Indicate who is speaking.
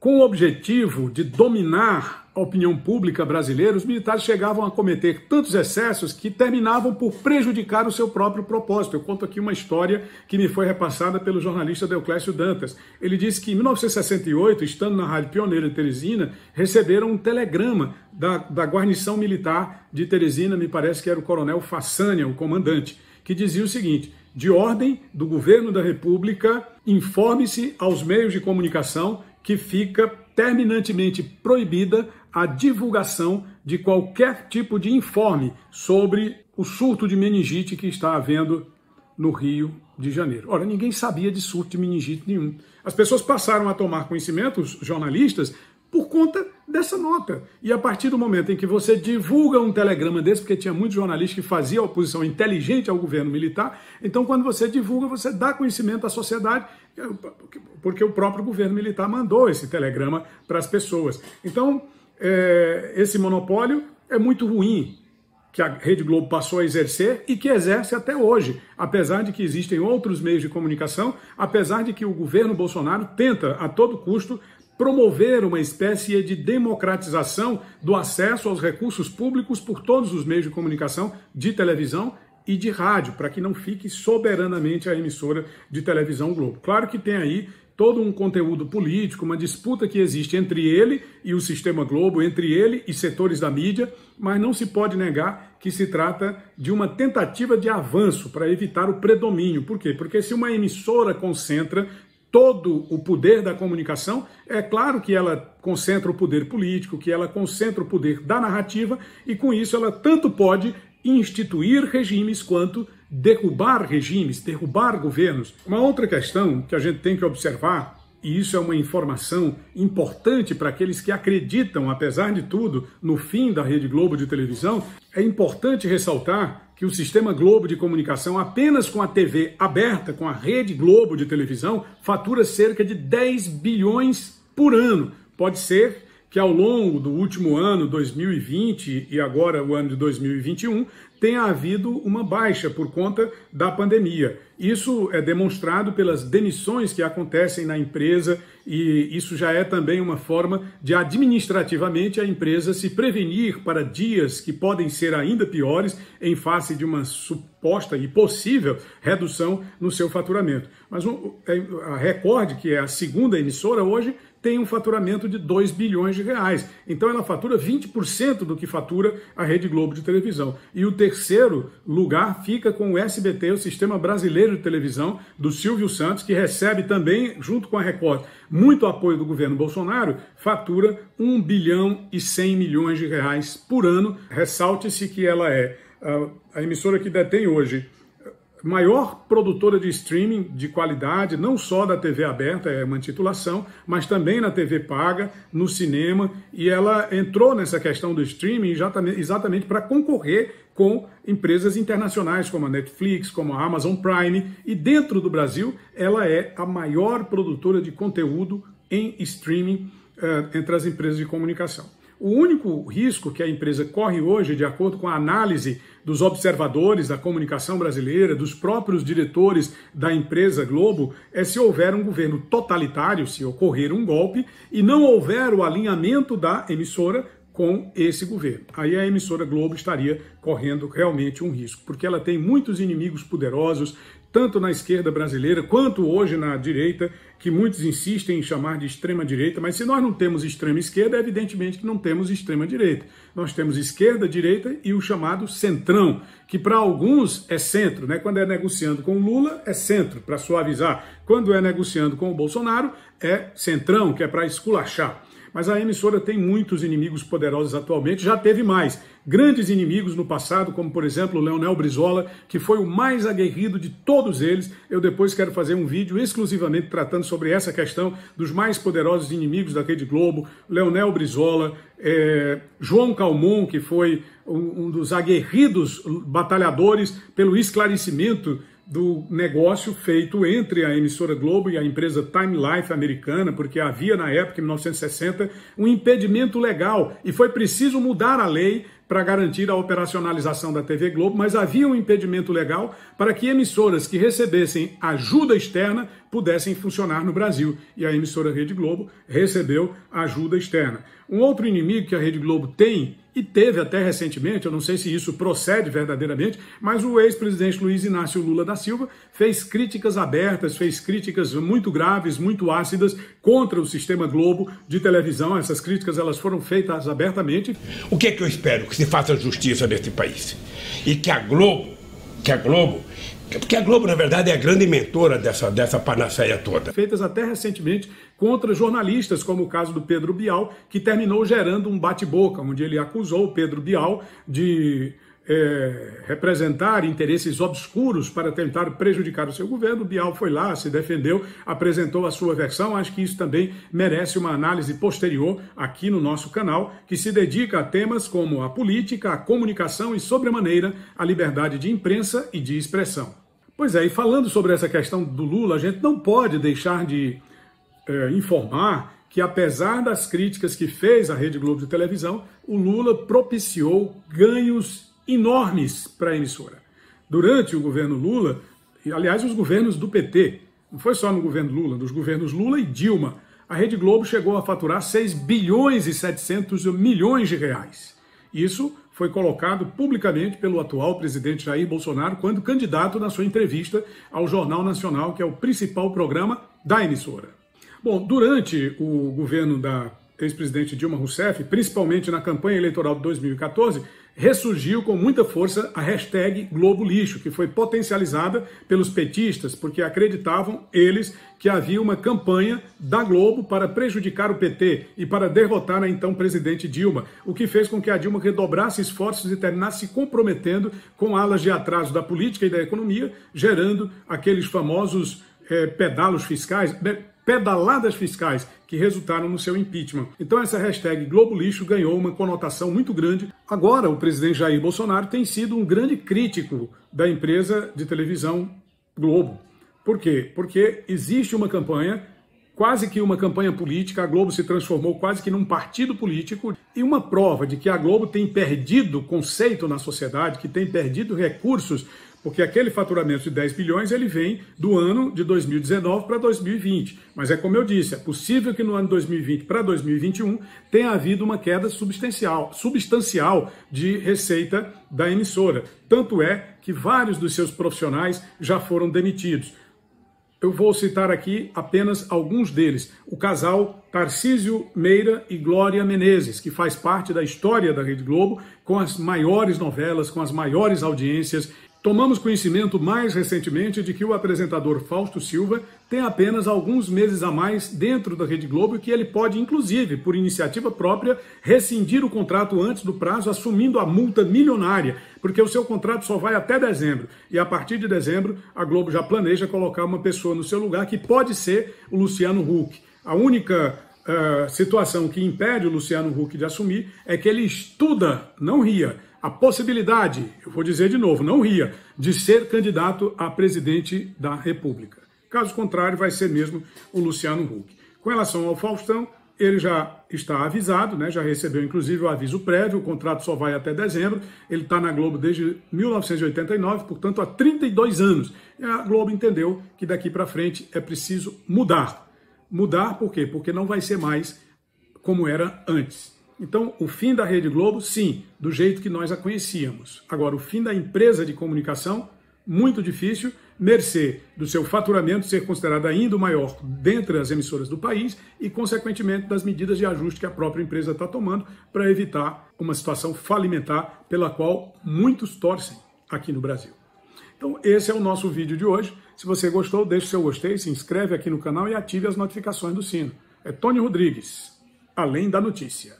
Speaker 1: Com o objetivo de dominar a opinião pública brasileira, os militares chegavam a cometer tantos excessos que terminavam por prejudicar o seu próprio propósito. Eu conto aqui uma história que me foi repassada pelo jornalista Deoclésio Dantas. Ele disse que em 1968, estando na Rádio Pioneira de Teresina, receberam um telegrama da, da guarnição militar de Teresina, me parece que era o coronel Façanha, o comandante, que dizia o seguinte: de ordem do governo da República, informe-se aos meios de comunicação que fica terminantemente proibida a divulgação de qualquer tipo de informe sobre o surto de meningite que está havendo no Rio de Janeiro. Ora, ninguém sabia de surto de meningite nenhum. As pessoas passaram a tomar conhecimento, os jornalistas por conta dessa nota. E a partir do momento em que você divulga um telegrama desse, porque tinha muitos jornalistas que faziam oposição inteligente ao governo militar, então quando você divulga, você dá conhecimento à sociedade, eh, porque o próprio governo militar mandou esse telegrama para as pessoas. Então, é, esse monopólio é muito ruim que a Rede Globo passou a exercer e que exerce até hoje, apesar de que existem outros meios de comunicação, apesar de que o governo Bolsonaro tenta a todo custo promover uma espécie de democratização do acesso aos recursos públicos por todos os meios de comunicação de televisão e de rádio, para que não fique soberanamente a emissora de televisão Globo. Claro que tem aí todo um conteúdo político, uma disputa que existe entre ele e o sistema Globo, entre ele e setores da mídia, mas não se pode negar que se trata de uma tentativa de avanço para evitar o predomínio. Por quê? Porque se uma emissora concentra todo o poder da comunicação. É claro que ela concentra o poder político, que ela concentra o poder da narrativa, e com isso ela tanto pode instituir regimes quanto derrubar regimes, derrubar governos. Uma outra questão que a gente tem que observar e isso é uma informação importante para aqueles que acreditam, apesar de tudo, no fim da Rede Globo de televisão, é importante ressaltar que o sistema Globo de comunicação, apenas com a TV aberta, com a Rede Globo de televisão, fatura cerca de 10 bilhões por ano. Pode ser que ao longo do último ano 2020 e agora o ano de 2021 tenha havido uma baixa por conta da pandemia. Isso é demonstrado pelas demissões que acontecem na empresa e isso já é também uma forma de administrativamente a empresa se prevenir para dias que podem ser ainda piores em face de uma suposta e possível redução no seu faturamento. Mas é, a Record, que é a segunda emissora hoje, tem um faturamento de 2 bilhões de reais. Então ela fatura 20% do que fatura a Rede Globo de televisão. E o terceiro lugar fica com o SBT, o Sistema Brasileiro de Televisão, do Silvio Santos, que recebe também, junto com a Record, muito apoio do governo Bolsonaro, fatura 1 bilhão e 100 milhões de reais por ano. Ressalte-se que ela é a emissora que detém hoje maior produtora de streaming de qualidade, não só da TV aberta, é uma titulação mas também na TV paga, no cinema, e ela entrou nessa questão do streaming exatamente para concorrer com empresas internacionais como a Netflix, como a Amazon Prime, e dentro do Brasil ela é a maior produtora de conteúdo em streaming uh, entre as empresas de comunicação. O único risco que a empresa corre hoje, de acordo com a análise dos observadores da comunicação brasileira, dos próprios diretores da empresa Globo, é se houver um governo totalitário, se ocorrer um golpe e não houver o alinhamento da emissora com esse governo. Aí a emissora Globo estaria correndo realmente um risco, porque ela tem muitos inimigos poderosos, tanto na esquerda brasileira quanto hoje na direita, que muitos insistem em chamar de extrema direita, mas se nós não temos extrema esquerda, evidentemente que não temos extrema direita. Nós temos esquerda, direita e o chamado centrão, que para alguns é centro, né? Quando é negociando com Lula é centro, para suavizar. Quando é negociando com o Bolsonaro é centrão, que é para esculachar. Mas a emissora tem muitos inimigos poderosos atualmente, já teve mais. Grandes inimigos no passado, como por exemplo o Leonel Brizola, que foi o mais aguerrido de todos eles. Eu depois quero fazer um vídeo exclusivamente tratando sobre essa questão dos mais poderosos inimigos da Rede Globo, Leonel Brizola, é, João Calmon, que foi um, um dos aguerridos batalhadores pelo esclarecimento do negócio feito entre a emissora Globo e a empresa Time Life americana, porque havia na época, em 1960, um impedimento legal e foi preciso mudar a lei para garantir a operacionalização da TV Globo, mas havia um impedimento legal para que emissoras que recebessem ajuda externa pudessem funcionar no Brasil. E a emissora Rede Globo recebeu ajuda externa. Um outro inimigo que a Rede Globo tem e teve até recentemente, eu não sei se isso procede verdadeiramente, mas o ex-presidente Luiz Inácio Lula da Silva fez críticas abertas, fez críticas muito graves, muito ácidas contra o sistema Globo de televisão. Essas críticas elas foram feitas abertamente. O que é que eu espero que se faça justiça nesse país? E que a Globo, que a Globo é porque a Globo, na verdade, é a grande mentora dessa, dessa panaceia toda. Feitas até recentemente contra jornalistas, como o caso do Pedro Bial, que terminou gerando um bate-boca, onde ele acusou o Pedro Bial de é, representar interesses obscuros para tentar prejudicar o seu governo. Bial foi lá, se defendeu, apresentou a sua versão. Acho que isso também merece uma análise posterior aqui no nosso canal, que se dedica a temas como a política, a comunicação e, sobremaneira, a liberdade de imprensa e de expressão. Pois é, e falando sobre essa questão do Lula, a gente não pode deixar de é, informar que, apesar das críticas que fez à Rede Globo de televisão, o Lula propiciou ganhos enormes para a emissora. Durante o governo Lula, e aliás, os governos do PT, não foi só no governo Lula, dos governos Lula e Dilma, a Rede Globo chegou a faturar 6 bilhões e 700 milhões de reais. Isso foi colocado publicamente pelo atual presidente Jair Bolsonaro quando candidato na sua entrevista ao Jornal Nacional, que é o principal programa da emissora. Bom, durante o governo da ex-presidente Dilma Rousseff, principalmente na campanha eleitoral de 2014, ressurgiu com muita força a hashtag Globo Lixo, que foi potencializada pelos petistas, porque acreditavam eles que havia uma campanha da Globo para prejudicar o PT e para derrotar a então presidente Dilma, o que fez com que a Dilma redobrasse esforços e terminasse se comprometendo com alas de atraso da política e da economia, gerando aqueles famosos é, pedalos fiscais, pedaladas fiscais que resultaram no seu impeachment. Então essa hashtag Globo Lixo ganhou uma conotação muito grande. Agora o presidente Jair Bolsonaro tem sido um grande crítico da empresa de televisão Globo. Por quê? Porque existe uma campanha quase que uma campanha política, a Globo se transformou quase que num partido político, e uma prova de que a Globo tem perdido conceito na sociedade, que tem perdido recursos porque aquele faturamento de 10 bilhões ele vem do ano de 2019 para 2020. Mas é como eu disse, é possível que no ano 2020 para 2021 tenha havido uma queda substancial, substancial de receita da emissora. Tanto é que vários dos seus profissionais já foram demitidos. Eu vou citar aqui apenas alguns deles. O casal Tarcísio Meira e Glória Menezes, que faz parte da história da Rede Globo, com as maiores novelas, com as maiores audiências Tomamos conhecimento mais recentemente de que o apresentador Fausto Silva tem apenas alguns meses a mais dentro da Rede Globo e que ele pode, inclusive, por iniciativa própria, rescindir o contrato antes do prazo, assumindo a multa milionária, porque o seu contrato só vai até dezembro. E a partir de dezembro, a Globo já planeja colocar uma pessoa no seu lugar, que pode ser o Luciano Huck. A única uh, situação que impede o Luciano Huck de assumir é que ele estuda, não ria a possibilidade, eu vou dizer de novo, não ria, de ser candidato a presidente da República. Caso contrário, vai ser mesmo o Luciano Huck. Com relação ao Faustão, ele já está avisado, né? já recebeu inclusive o aviso prévio, o contrato só vai até dezembro, ele está na Globo desde 1989, portanto há 32 anos. E a Globo entendeu que daqui para frente é preciso mudar. Mudar por quê? Porque não vai ser mais como era antes. Então, o fim da Rede Globo, sim, do jeito que nós a conhecíamos. Agora, o fim da empresa de comunicação, muito difícil, mercê do seu faturamento ser considerado ainda o maior dentre as emissoras do país e, consequentemente, das medidas de ajuste que a própria empresa está tomando para evitar uma situação falimentar pela qual muitos torcem aqui no Brasil. Então, esse é o nosso vídeo de hoje. Se você gostou, deixe seu gostei, se inscreve aqui no canal e ative as notificações do sino. É Tony Rodrigues, além da notícia.